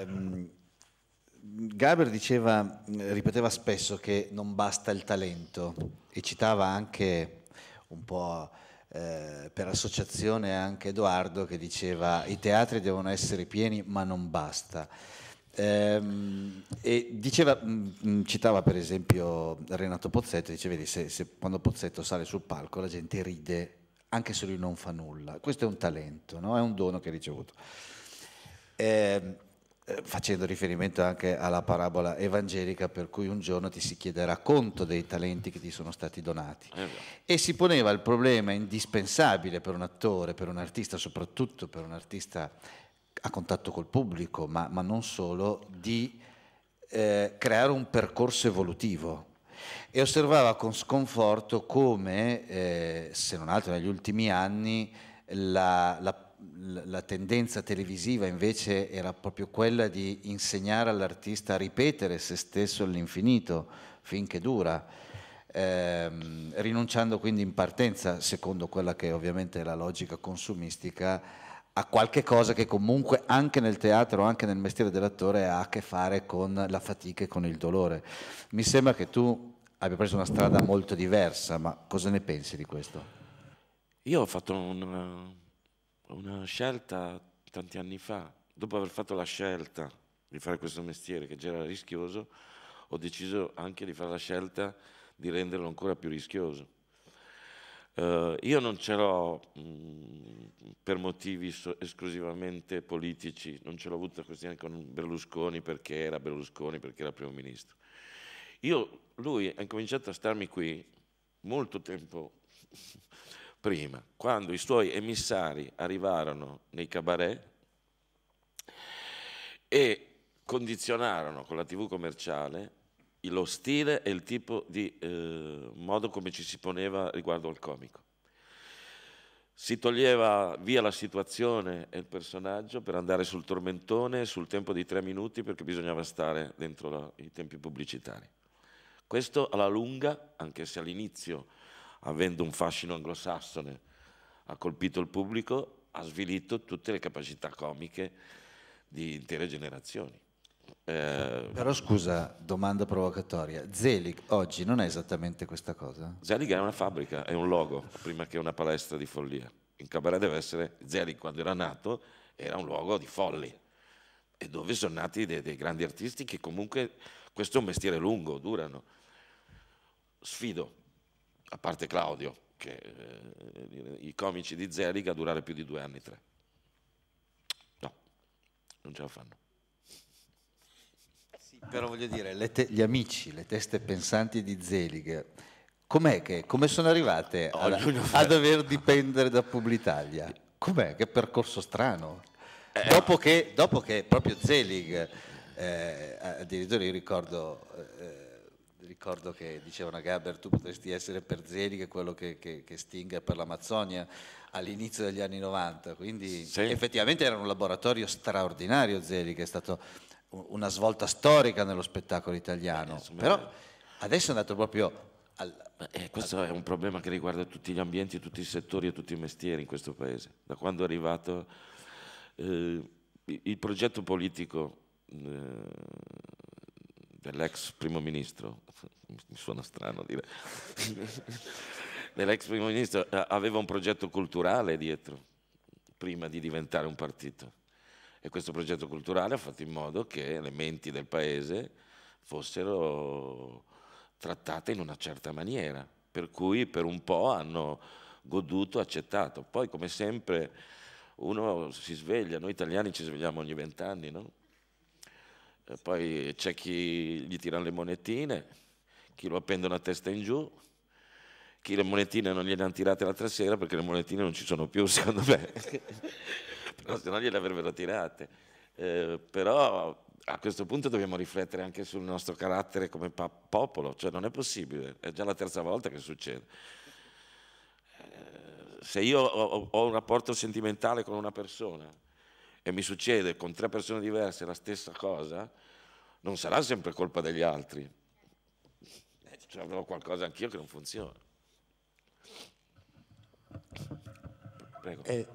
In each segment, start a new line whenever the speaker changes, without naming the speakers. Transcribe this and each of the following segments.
Ehm, Gaber diceva, ripeteva spesso che non basta il talento e citava anche un po' eh, per associazione anche Edoardo che diceva i teatri devono essere pieni ma non basta. Ehm, e diceva, mm, mm, citava per esempio Renato Pozzetto, diceva vedi, se, se, quando Pozzetto sale sul palco la gente ride anche se lui non fa nulla. Questo è un talento, no? è un dono che ha ricevuto. E, ehm, eh, facendo riferimento anche alla parabola evangelica per cui un giorno ti si chiederà conto dei talenti che ti sono stati donati. Eh, e si poneva il problema indispensabile per un attore, per un artista, soprattutto per un artista a contatto col pubblico, ma, ma non solo, di eh, creare un percorso evolutivo. E osservava con sconforto come, eh, se non altro negli ultimi anni, la, la la tendenza televisiva invece era proprio quella di insegnare all'artista a ripetere se stesso all'infinito finché dura, ehm, rinunciando quindi in partenza, secondo quella che ovviamente è la logica consumistica, a qualche cosa che comunque anche nel teatro, anche nel mestiere dell'attore ha a che fare con la fatica e con il dolore. Mi sembra che tu abbia preso una strada molto diversa, ma cosa ne pensi di questo?
Io ho fatto un una scelta tanti anni fa, dopo aver fatto la scelta di fare questo mestiere che già era rischioso, ho deciso anche di fare la scelta di renderlo ancora più rischioso. Uh, io non ce l'ho mh, mm, per motivi so- esclusivamente politici, non ce l'ho avuta questione con Berlusconi perché era Berlusconi, perché era primo ministro. Io, lui ha incominciato a starmi qui molto tempo prima, quando i suoi emissari arrivarono nei cabaret e condizionarono con la tv commerciale lo stile e il tipo di eh, modo come ci si poneva riguardo al comico. Si toglieva via la situazione e il personaggio per andare sul tormentone sul tempo di tre minuti perché bisognava stare dentro la, i tempi pubblicitari. Questo alla lunga, anche se all'inizio avendo un fascino anglosassone, ha colpito il pubblico, ha svilito tutte le capacità comiche di intere generazioni. Eh,
Però scusa, domanda provocatoria, Zelig oggi non è esattamente questa cosa?
Zelig è una fabbrica, è un logo, prima che una palestra di follia. In cabaret deve essere, Zelig quando era nato era un luogo di folli e dove sono nati dei, dei grandi artisti che comunque questo è un mestiere lungo, durano. Sfido a parte Claudio, che eh, i comici di Zelig a durare più di due anni, tre. No, non ce la fanno. Sì, però voglio dire,
te- gli amici, le teste pensanti di Zelig, com'è che, come sono arrivate oh, alla, a dover dipendere da Publitalia? Com'è? Che percorso strano. Eh. Dopo, che, dopo, che, proprio Zelig, eh, addirittura io ricordo... Eh, ricordo che dicevano a Gaber tu potresti essere per Zelig quello che, che, che Sting è per l'Amazzonia all'inizio degli anni 90, quindi sì. effettivamente era un laboratorio straordinario Zelig, è stata una svolta storica nello spettacolo italiano, eh, però
adesso è andato proprio... Al, eh, questo al... è un problema che riguarda tutti gli ambienti, tutti i settori e tutti i mestieri in questo paese. Da quando è arrivato eh, il progetto politico eh, dell'ex primo ministro, mi suona strano dire, dell'ex primo ministro eh, aveva un progetto culturale dietro, prima di diventare un partito. E questo progetto culturale ha fatto in modo che le menti del paese fossero trattate in una certa maniera, per cui per un po' hanno goduto, accettato. Poi come sempre uno si sveglia, noi italiani ci svegliamo ogni vent'anni, no? E eh, poi c'è chi gli tira le monetine, chi lo appende una testa in giù, chi le monetine non gliele hanno tirate l'altra sera perché le monetine non ci sono più, secondo me, però se no gliele avrebbero tirate. Eh, però a questo punto dobbiamo riflettere anche sul nostro carattere come popolo, cioè non è possibile, è già la terza volta che succede. Eh, se io ho, ho un rapporto sentimentale con una persona, che mi succede con tre persone diverse la stessa cosa, non sarà sempre colpa degli altri. Ci cioè, avrò qualcosa anch'io che non funziona. Prego. Eh,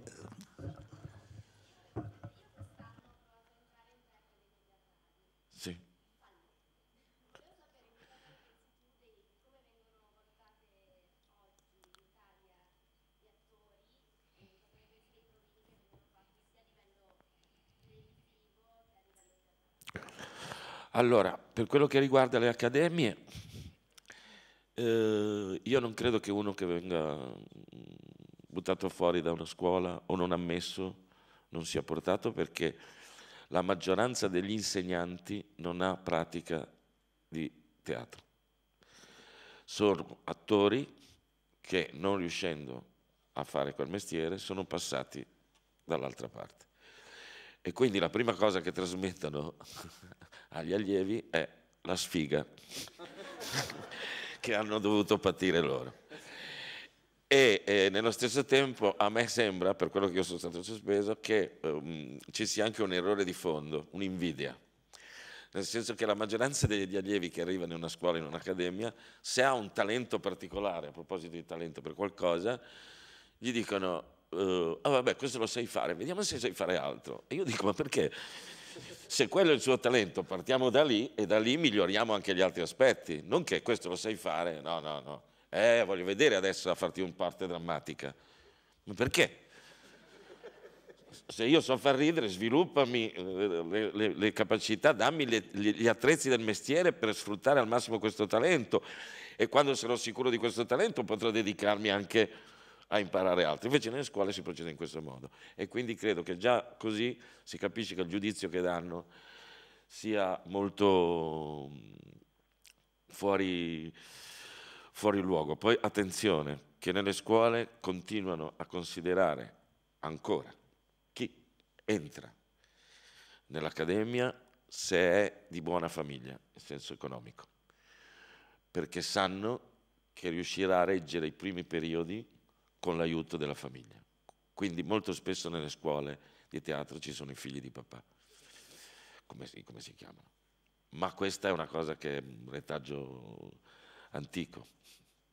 Allora, per quello che riguarda le accademie, eh, io non credo che uno che venga mm, buttato fuori da una scuola o non ammesso non sia portato perché la maggioranza degli insegnanti non ha pratica di teatro. Sono attori che non riuscendo a fare quel mestiere sono passati dall'altra parte. E quindi la prima cosa che trasmettono agli allievi è la sfiga che hanno dovuto patire loro. E eh, nello stesso tempo a me sembra, per quello che io sono stato sospeso, che ehm, ci sia anche un errore di fondo, un'invidia. Nel senso che la maggioranza degli allievi che arrivano in una scuola, in un'accademia, se ha un talento particolare, a proposito di talento per qualcosa, gli dicono uh, ah vabbè, questo lo sai fare, vediamo se sai fare altro. E io dico, ma perché? Se quello è il suo talento, partiamo da lì e da lì miglioriamo anche gli altri aspetti. Non che questo lo sai fare, no, no, no. Eh, voglio vedere adesso a farti un parte drammatica. Ma perché? Se io so far ridere, sviluppami eh, le, le, le capacità, dammi le, gli attrezzi del mestiere per sfruttare al massimo questo talento. E quando sarò sicuro di questo talento potrò dedicarmi anche a a imparare altro. Invece nelle scuole si procede in questo modo e quindi credo che già così si capisce che il giudizio che danno sia molto mm, fuori, fuori luogo. Poi attenzione che nelle scuole continuano a considerare ancora chi entra nell'accademia se è di buona famiglia, nel senso economico, perché sanno che riuscirà a reggere i primi periodi con l'aiuto della famiglia. Quindi molto spesso nelle scuole di teatro ci sono i figli di papà, come si, come si chiamano. Ma questa è una cosa che è un retaggio antico,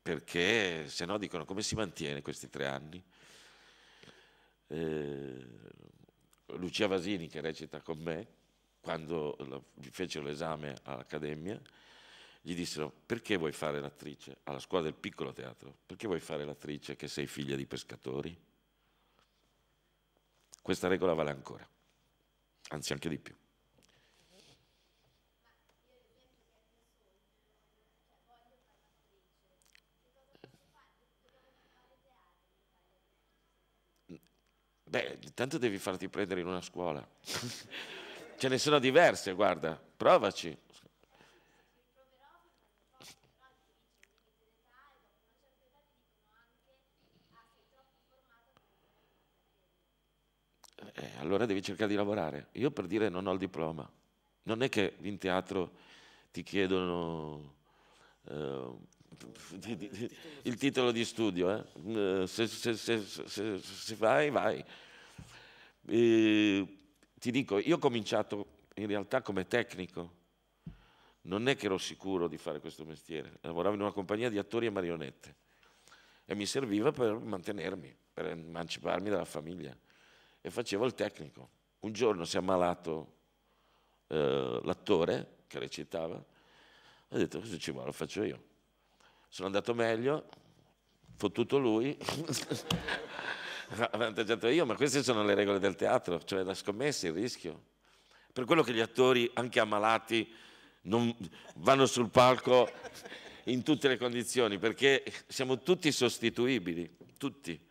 perché se no dicono come si mantiene questi tre anni. Eh, Lucia Vasini che recita con me, quando fecero l'esame all'Accademia, gli dissero perché vuoi fare l'attrice alla scuola del piccolo teatro? Perché vuoi fare l'attrice che sei figlia di pescatori? Questa regola vale ancora, anzi anche di più. Beh, intanto devi farti prendere in una scuola. Ce ne sono diverse, guarda, provaci. eh, allora devi cercare di lavorare. Io per dire non ho il diploma. Non è che in teatro ti chiedono eh, il titolo di studio, eh? eh se, se, se, se, vai, vai. E, ti dico, io ho cominciato in realtà come tecnico, non è che ero sicuro di fare questo mestiere, lavoravo in una compagnia di attori e marionette e mi serviva per mantenermi, per emanciparmi dalla famiglia e facevo il tecnico. Un giorno si è ammalato eh, l'attore che recitava, ha detto così ci vuole, lo faccio io. Sono andato meglio, fottuto lui, avvantaggiato io, ma queste sono le regole del teatro, cioè la scommessa, il rischio. Per quello che gli attori, anche ammalati, non, vanno sul palco in tutte le condizioni, perché siamo tutti sostituibili, tutti.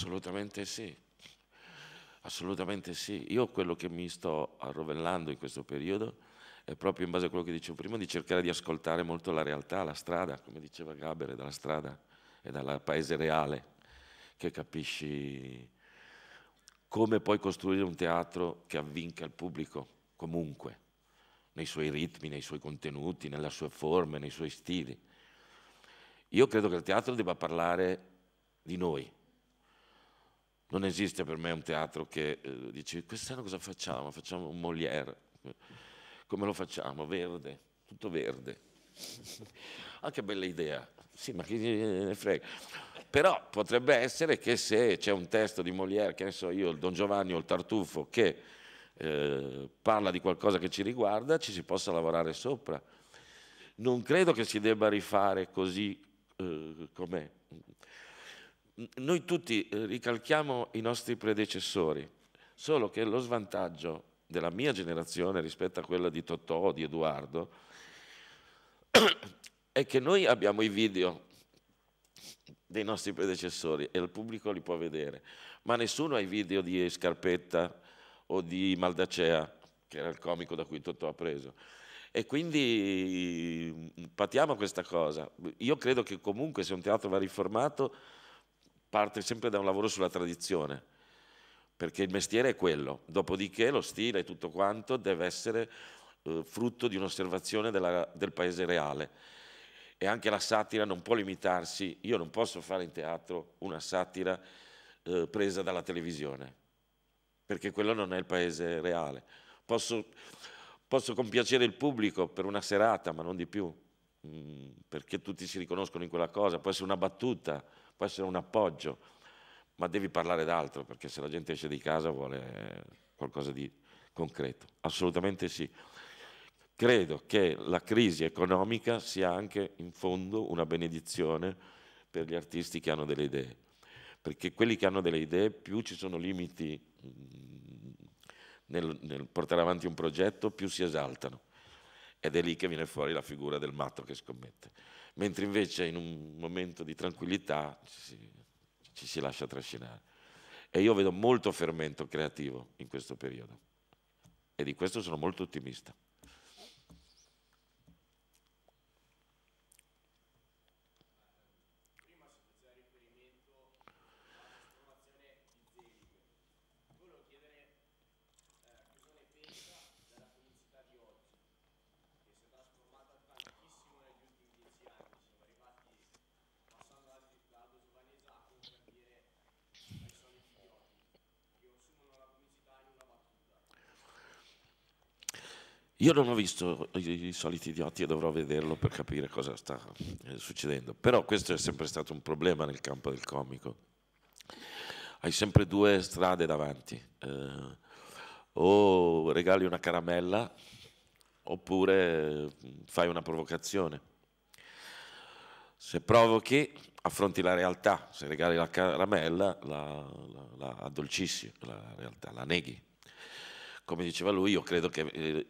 Assolutamente sì, assolutamente sì. Io quello che mi sto arrovellando in questo periodo è proprio in base a quello che dicevo prima, di cercare di ascoltare molto la realtà, la strada, come diceva Gaber, dalla strada e dal paese reale, che capisci come puoi costruire un teatro che avvinca il pubblico comunque, nei suoi ritmi, nei suoi contenuti, nelle sue forme, nei suoi stili. Io credo che il teatro debba parlare di noi, non esiste per me un teatro che eh, dice quest'anno cosa facciamo? Facciamo un Molière. Come lo facciamo? Verde, tutto verde. ah, che bella idea. Sì, ma chi ne frega. Però potrebbe essere che se c'è un testo di Molière, che ne so io, il Don Giovanni o il Tartufo, che eh, parla di qualcosa che ci riguarda, ci si possa lavorare sopra. Non credo che si debba rifare così eh, com'è noi tutti eh, ricalchiamo i nostri predecessori, solo che lo svantaggio della mia generazione rispetto a quella di Totò, o di Edoardo, è che noi abbiamo i video dei nostri predecessori e il pubblico li può vedere, ma nessuno ha i video di Scarpetta o di Maldacea, che era il comico da cui Totò ha preso. E quindi mm, mm, patiamo questa cosa. Io credo che comunque se un teatro va riformato parte sempre da un lavoro sulla tradizione, perché il mestiere è quello, dopodiché lo stile e tutto quanto deve essere eh, frutto di un'osservazione della, del paese reale e anche la satira non può limitarsi, io non posso fare in teatro una satira eh, presa dalla televisione, perché quello non è il paese reale. Posso, posso compiacere il pubblico per una serata, ma non di più, mh, mm, perché tutti si riconoscono in quella cosa, può essere una battuta, può essere un appoggio, ma devi parlare d'altro, perché se la gente esce di casa vuole qualcosa di concreto. Assolutamente sì. Credo che la crisi economica sia anche in fondo una benedizione per gli artisti che hanno delle idee, perché quelli che hanno delle idee più ci sono limiti mm, nel, nel portare avanti un progetto, più si esaltano ed è lì che viene fuori la figura del matto che scommette mentre invece in un momento di tranquillità ci si, ci si lascia trascinare. E io vedo molto fermento creativo in questo periodo e di questo sono molto ottimista. Io non ho visto i, soliti idioti e dovrò vederlo per capire cosa sta eh, succedendo, però questo è sempre stato un problema nel campo del comico. Hai sempre due strade davanti, eh, o regali una caramella oppure eh, fai una provocazione. Se provochi affronti la realtà, se regali la caramella la, la, la addolcissi, la realtà, la neghi come diceva lui, io credo che eh,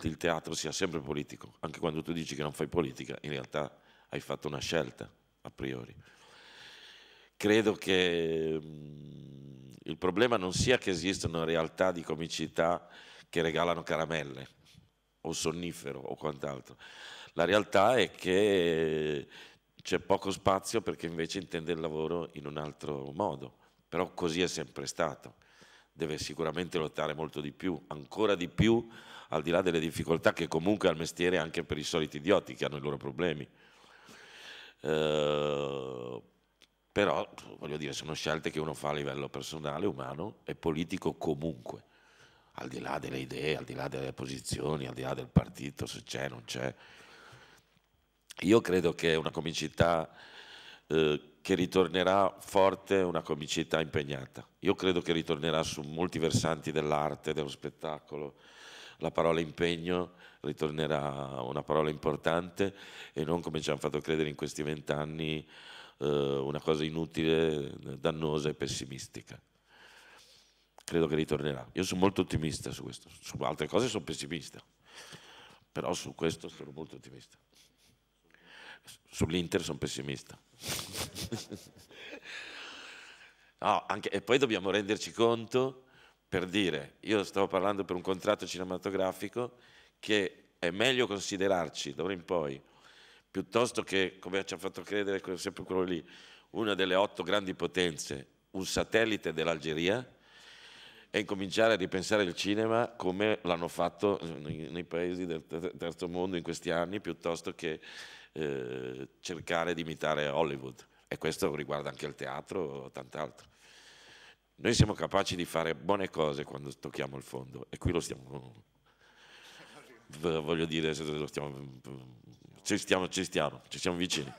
il teatro sia sempre politico, anche quando tu dici che non fai politica, in realtà hai fatto una scelta a priori. Credo che mm, il problema non sia che esistano realtà di comicità che regalano caramelle o sonnifero o quant'altro. La realtà è che c'è poco spazio perché invece intende il lavoro in un altro modo, però così è sempre stato deve sicuramente lottare molto di più, ancora di più, al di là delle difficoltà che comunque ha il mestiere anche per i soliti idioti che hanno i loro problemi. Eh, però, voglio dire, sono scelte che uno fa a livello personale, umano e politico comunque, al di là delle idee, al di là delle posizioni, al di là del partito, se c'è, non c'è. Io credo che una comicità... Eh, che ritornerà forte una comicità impegnata. Io credo che ritornerà su molti versanti dell'arte, dello spettacolo. La parola impegno ritornerà una parola importante e non come ci hanno fatto credere in questi vent'anni eh, una cosa inutile, dannosa e pessimistica. Credo che ritornerà. Io sono molto ottimista su questo, su altre cose sono pessimista, però su questo sono molto ottimista. Sull'Inter sono pessimista. no, anche, e poi dobbiamo renderci conto, per dire, io stavo parlando per un contratto cinematografico, che è meglio considerarci d'ora in poi, piuttosto che, come ci ha fatto credere sempre quello lì, una delle otto grandi potenze, un satellite dell'Algeria, e incominciare a ripensare il cinema come l'hanno fatto nei paesi del terzo mondo in questi anni piuttosto che eh, cercare di imitare Hollywood. E questo riguarda anche il teatro o tant'altro. Noi siamo capaci di fare buone cose quando tocchiamo il fondo e qui lo stiamo, voglio dire, lo stiamo, ci, stiamo, ci stiamo, ci siamo vicini,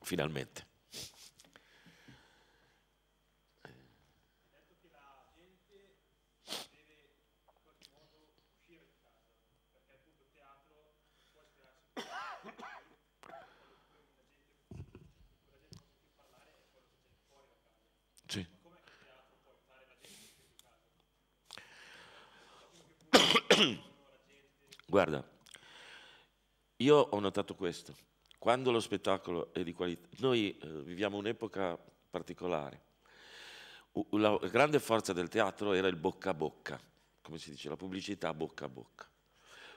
finalmente. Guarda, io ho notato questo. Quando lo spettacolo è di qualità, noi eh, viviamo un'epoca particolare. la grande forza del teatro era il bocca a bocca, come si dice, la pubblicità bocca a bocca.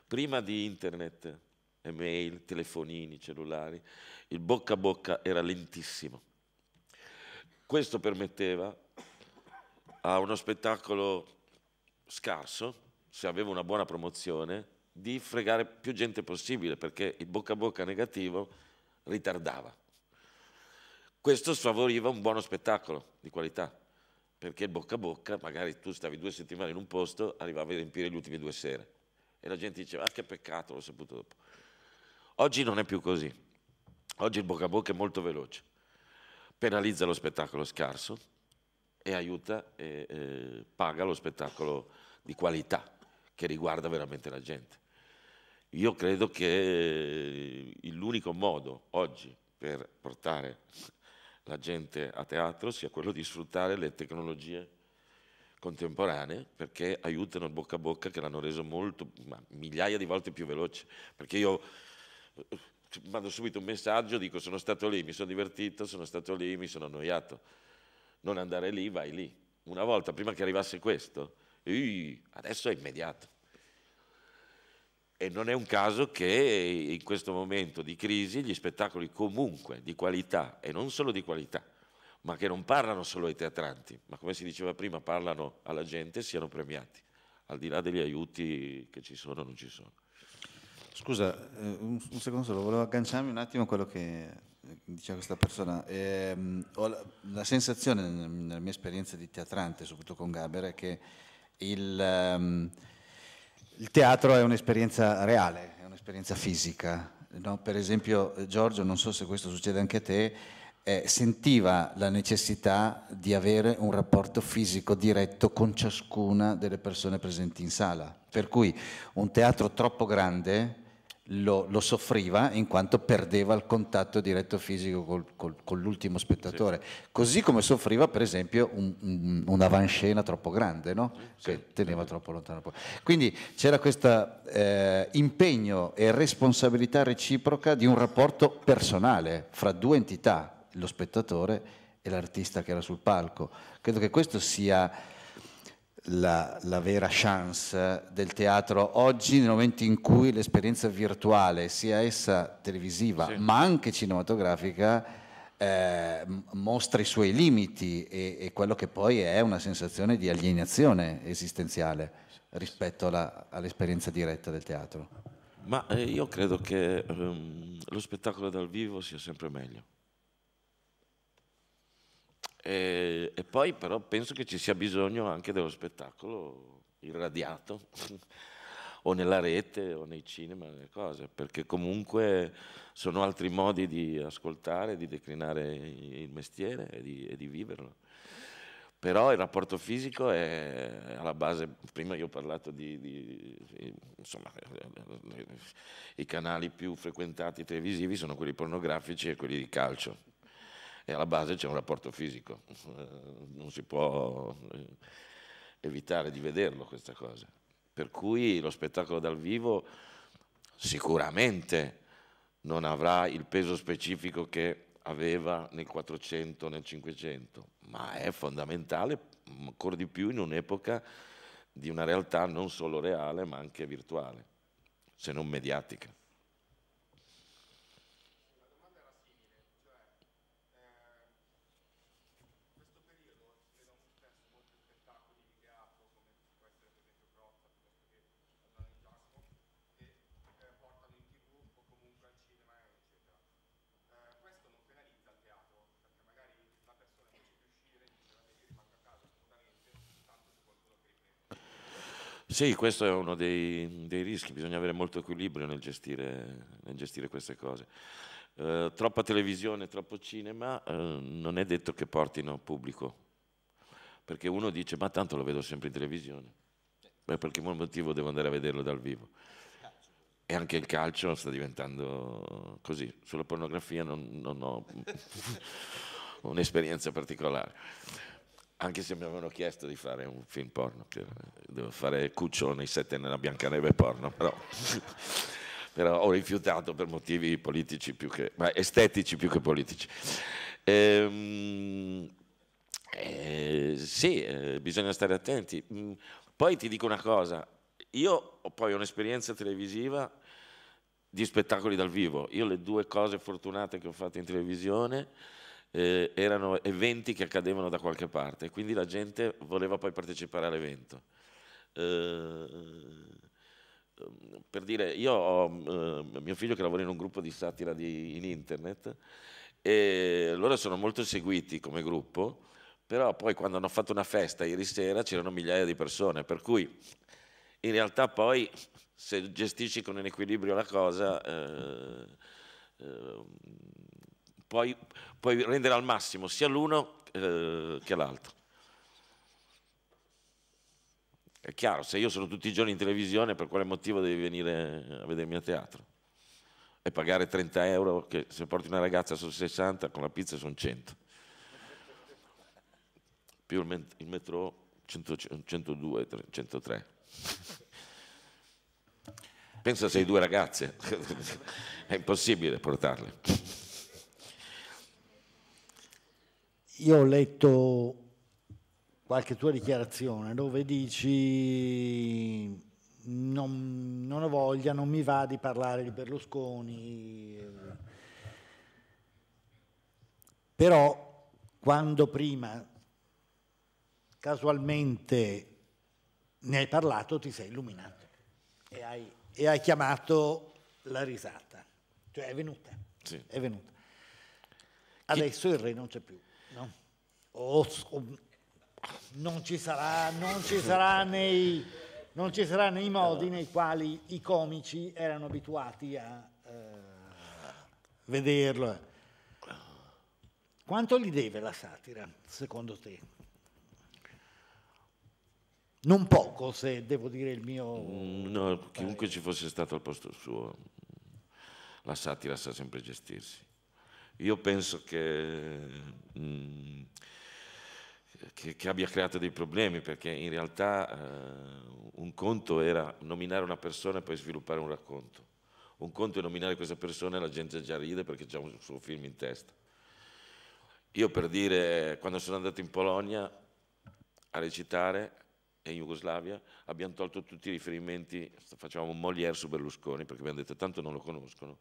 Prima di internet, email, telefonini, cellulari, il bocca a bocca era lentissimo. Questo permetteva a uno spettacolo scarso se avevo una buona promozione, di fregare più gente possibile perché il bocca a bocca negativo ritardava. Questo sfavoriva un buono spettacolo di qualità perché bocca a bocca, magari tu stavi due settimane in un posto, arrivavi a riempire le ultime due sere e la gente diceva ah, che peccato, l'ho saputo dopo. Oggi non è più così, oggi il bocca a bocca è molto veloce, penalizza lo spettacolo scarso e aiuta e eh, paga lo spettacolo di qualità che riguarda veramente la gente. Io credo che eh, l'unico modo oggi per portare la gente a teatro sia quello di sfruttare le tecnologie contemporanee perché aiutano il bocca a bocca che l'hanno reso molto, ma migliaia di volte più veloce. Perché io eh, mando subito un messaggio, dico sono stato lì, mi sono divertito, sono stato lì, mi sono annoiato. Non andare lì, vai lì. Una volta prima che arrivasse questo, Ih, adesso è immediato. E non è un caso che in questo momento di crisi gli spettacoli comunque di qualità, e non solo di qualità, ma che non parlano solo ai teatranti, ma come si diceva prima parlano alla gente, siano premiati, al di là degli aiuti che ci sono o non ci sono.
Scusa, eh, un, secondo solo, volevo agganciarmi un attimo a quello che eh, diceva questa persona. Eh, ho la, la sensazione, nella mia esperienza di teatrante, soprattutto con Gaber, è che il, um, il teatro è un'esperienza reale, è un'esperienza fisica. No? Per esempio eh, Giorgio, non so se questo succede anche a te, eh, sentiva la necessità di avere un rapporto fisico diretto con ciascuna delle persone presenti in sala. Per cui un teatro troppo grande lo, lo, soffriva in quanto perdeva il contatto diretto fisico col, col, con l'ultimo spettatore, sì. così come soffriva per esempio un, un troppo grande no? sì. che teneva troppo lontano. Quindi c'era questo eh, impegno e responsabilità reciproca di un rapporto personale fra due entità, lo spettatore e l'artista che era sul palco. Credo che questo sia la, la, vera chance del teatro oggi nel momento in cui l'esperienza virtuale, sia essa televisiva sì. ma anche cinematografica, eh, mostra i suoi limiti e, e, quello che poi è una sensazione di alienazione esistenziale rispetto alla, all'esperienza diretta del teatro.
Ma eh, io credo che ehm, lo spettacolo dal vivo sia sempre meglio. E, eh, e poi però penso che ci sia bisogno anche dello spettacolo irradiato, o nella rete o nei cinema, nelle cose, perché comunque sono altri modi di ascoltare, di declinare il mestiere e di, e di viverlo però il rapporto fisico è alla base, prima io ho parlato di, di, insomma, i canali più frequentati televisivi sono quelli pornografici e quelli di calcio e alla base c'è un rapporto fisico, eh, non si può eh, evitare di vederlo questa cosa. Per cui lo spettacolo dal vivo sicuramente non avrà il peso specifico che aveva nel 400, nel 500, ma è fondamentale mm, ancora di più in un'epoca di una realtà non solo reale ma anche virtuale, se non mediatica. Sì, questo è uno dei, dei rischi, bisogna avere molto equilibrio nel gestire, nel gestire queste cose. Eh, troppa televisione, troppo cinema, eh, non è detto che portino pubblico, perché uno dice ma tanto lo vedo sempre in televisione, Beh, per quale motivo devo andare a vederlo dal vivo? E anche il calcio sta diventando così, sulla pornografia non, non ho un'esperienza particolare anche se mi avevano chiesto di fare un film porno, eh, devo fare Cuccio nei sette nella Biancaneve porno, però, però, ho rifiutato per motivi politici più che, ma estetici più che politici. Ehm, eh, sì, eh, bisogna stare attenti. Mm, poi ti dico una cosa, io ho poi un'esperienza televisiva di spettacoli dal vivo, io le due cose fortunate che ho fatto in televisione eh, erano eventi che accadevano da qualche parte, quindi la gente voleva poi partecipare all'evento. Eh, ehm, per dire, io ho eh, mio figlio che lavora in un gruppo di satira di, in internet e loro sono molto seguiti come gruppo, però poi quando hanno fatto una festa ieri sera c'erano migliaia di persone, per cui in realtà poi se gestisci con un equilibrio la cosa... Eh, eh, puoi, puoi rendere al massimo sia l'uno eh, che l'altro. È chiaro, se io sono tutti i giorni in televisione, per quale motivo devi venire a vedermi a teatro? E pagare 30 euro, che se porti una ragazza su 60, con la pizza sono 100. Più il, metro 102, 103. Pensa sei due ragazze, è impossibile portarle.
io ho letto qualche tua dichiarazione dove dici non, non ho voglia, non mi va di parlare di Berlusconi. Però quando prima casualmente ne hai parlato ti sei illuminato e hai, e hai chiamato la risata. Cioè è venuta. Sì. È venuta. Adesso il re non c'è più. No. Oh, non, ci sarà, non, ci nei, non ci sarà nei modi nei quali i comici erano abituati a eh, vederlo. Quanto gli deve la satira, secondo te? Non poco, se devo dire il mio...
Mm, no, chiunque ci fosse stato al posto suo, la satira sa sempre gestirsi. Io penso che, mh, mm, che, che, abbia creato dei problemi perché in realtà eh, un conto era nominare una persona e poi sviluppare un racconto. Un conto è nominare questa persona e la gente già ride perché c'è un suo film in testa. Io per dire, quando sono andato in Polonia a recitare e in Jugoslavia, abbiamo tolto tutti i riferimenti, facevamo un Molière su Berlusconi perché abbiamo detto tanto non lo conoscono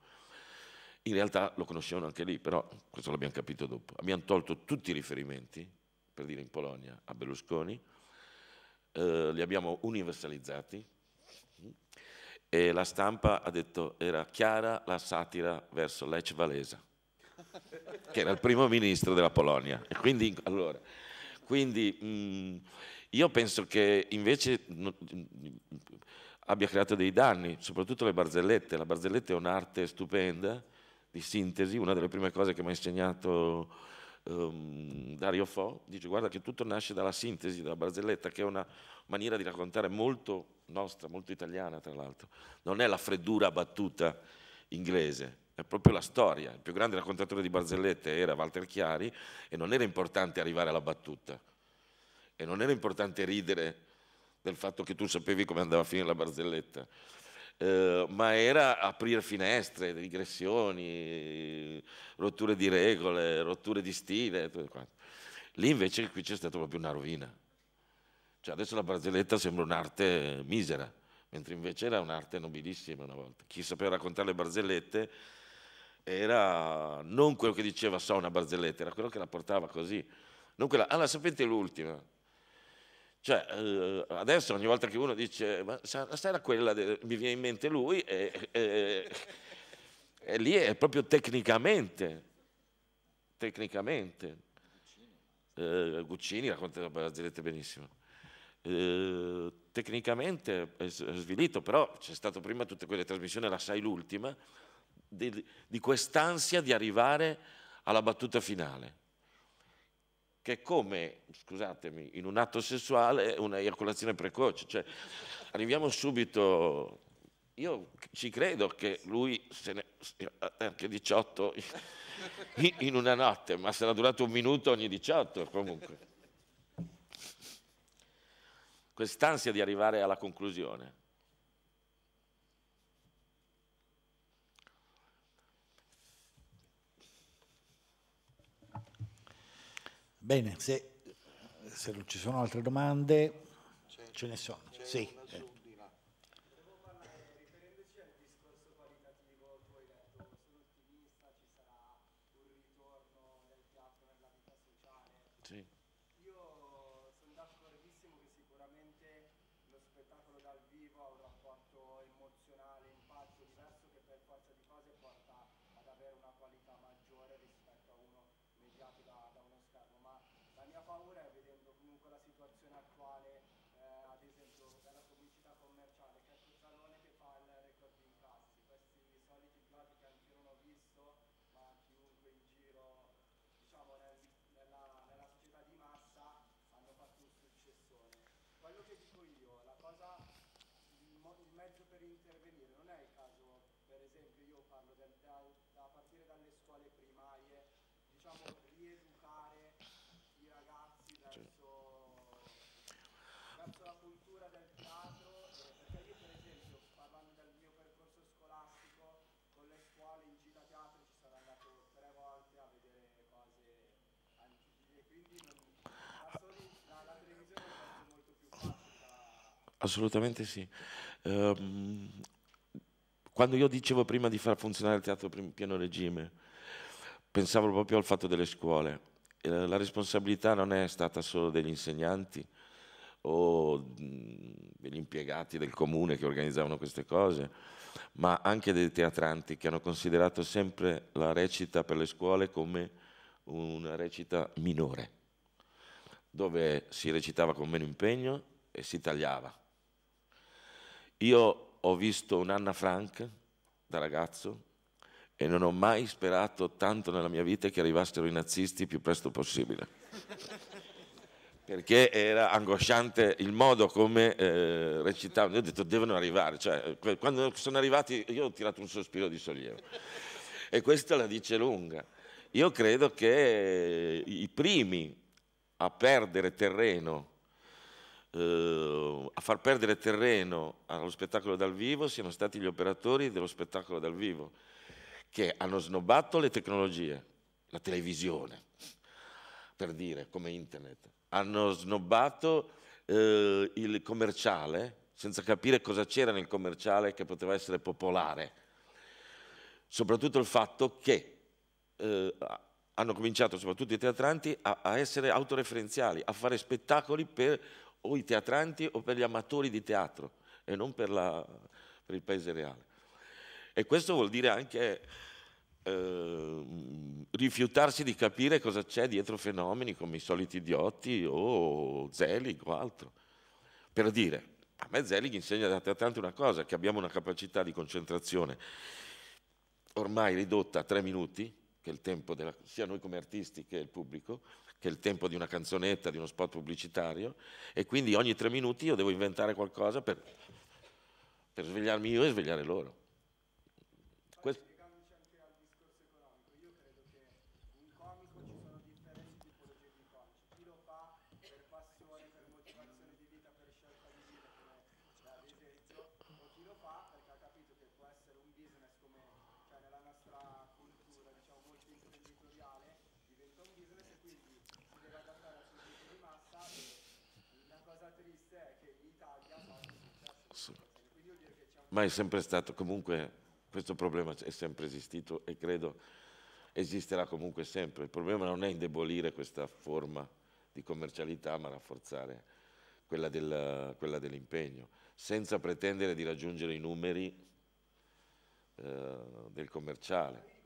in realtà lo conoscevano anche lì, però questo l'abbiamo capito dopo. Abbiamo tolto tutti i riferimenti, per dire in Polonia, a Berlusconi, eh, li abbiamo universalizzati mm, e la stampa ha detto era chiara la satira verso Lech Walesa, che era il primo ministro della Polonia. E quindi, allora, quindi mh, mm, io penso che invece mm, abbia creato dei danni, soprattutto le barzellette. La barzelletta è un'arte stupenda di sintesi, una delle prime cose che mi ha insegnato um, Dario Fo, dice guarda che tutto nasce dalla sintesi, dalla barzelletta, che è una maniera di raccontare molto nostra, molto italiana tra l'altro. Non è la freddura battuta inglese, è proprio la storia. Il più grande raccontatore di barzellette era Walter Chiari e non era importante arrivare alla battuta. E non era importante ridere del fatto che tu sapevi come andava a finire la barzelletta eh, ma era aprire finestre, digressioni, rotture di regole, rotture di stile. Tutto quanto. Lì invece qui c'è stata proprio una rovina. Cioè adesso la barzelletta sembra un'arte misera, mentre invece era un'arte nobilissima una volta. Chi sapeva raccontare le barzellette era non quello che diceva so una barzelletta, era quello che la portava così. Non quella, sapete l'ultima, cioè, eh, adesso ogni volta che uno dice, ma sarà quella, de... mi viene in mente lui, e, e, e lì è proprio tecnicamente, tecnicamente. Eh, Guccini racconterete benissimo. Eh, tecnicamente è svilito, però c'è stato prima tutte quelle trasmissioni, la sai l'ultima, di, di quest'ansia di arrivare alla battuta finale che è come, scusatemi, in un atto sessuale una un'eiaculazione precoce, cioè arriviamo subito, io ci credo che lui se ne, anche 18 in una notte, ma sarà durato un minuto ogni 18 comunque. Quest'ansia di arrivare alla conclusione
Bene, se, se non ci sono altre domande, ce ne sono. Sì.
per intervenire, non è il caso, per esempio io parlo del, da, da partire dalle scuole primarie, diciamo rieducare i ragazzi verso, cioè. verso la cultura del teatro, eh, perché io per esempio parlando del mio percorso scolastico con le scuole in gita teatro ci sono andato tre volte a vedere cose antiche, quindi non,
da soli, la, la televisione è molto più facile. Da... Assolutamente sì. Ehm, quando io dicevo prima di far funzionare il teatro pieno regime, pensavo proprio al fatto delle scuole. Eh, la responsabilità non è stata solo degli insegnanti o mhmm, degli impiegati del comune che organizzavano queste cose, ma anche dei teatranti che hanno considerato sempre la recita per le scuole come una recita minore, dove si recitava con meno impegno e si tagliava io ho visto un'Anna Frank da ragazzo e non ho mai sperato tanto nella mia vita che arrivassero i nazisti più presto possibile. Perché era angosciante il modo come eh, recitavano. Io ho detto devono arrivare. Cioè, quando sono arrivati io ho tirato un sospiro di sollievo. E questa la dice lunga. Io credo che i primi a perdere terreno eh, a far perdere terreno allo spettacolo dal vivo siano stati gli operatori dello spettacolo dal vivo, che hanno snobbato le tecnologie, la televisione, per dire, come internet, hanno snobbato eh, il commerciale senza capire cosa c'era nel commerciale che poteva essere popolare. Soprattutto il fatto che eh, hanno cominciato, soprattutto i teatranti, a, a, essere autoreferenziali, a fare spettacoli per o i teatranti o per gli amatori di teatro e non per, la, per il paese reale. E questo vuol dire anche eh, rifiutarsi di capire cosa c'è dietro fenomeni come i soliti idioti o Zelig o altro. Per dire, a me Zelig insegna da teatranti una cosa, che abbiamo una capacità di concentrazione ormai ridotta a tre minuti, che è il tempo della, sia noi come artisti che il pubblico, che è il tempo di una canzonetta, di uno spot pubblicitario, e quindi ogni tre minuti io devo inventare qualcosa per, per svegliarmi io e svegliare loro. Questo ma è sempre stato comunque, questo problema è sempre esistito e credo esisterà comunque sempre. Il problema non è indebolire questa forma di commercialità, ma rafforzare quella, del, quella dell'impegno, senza pretendere di raggiungere i numeri eh, del commerciale.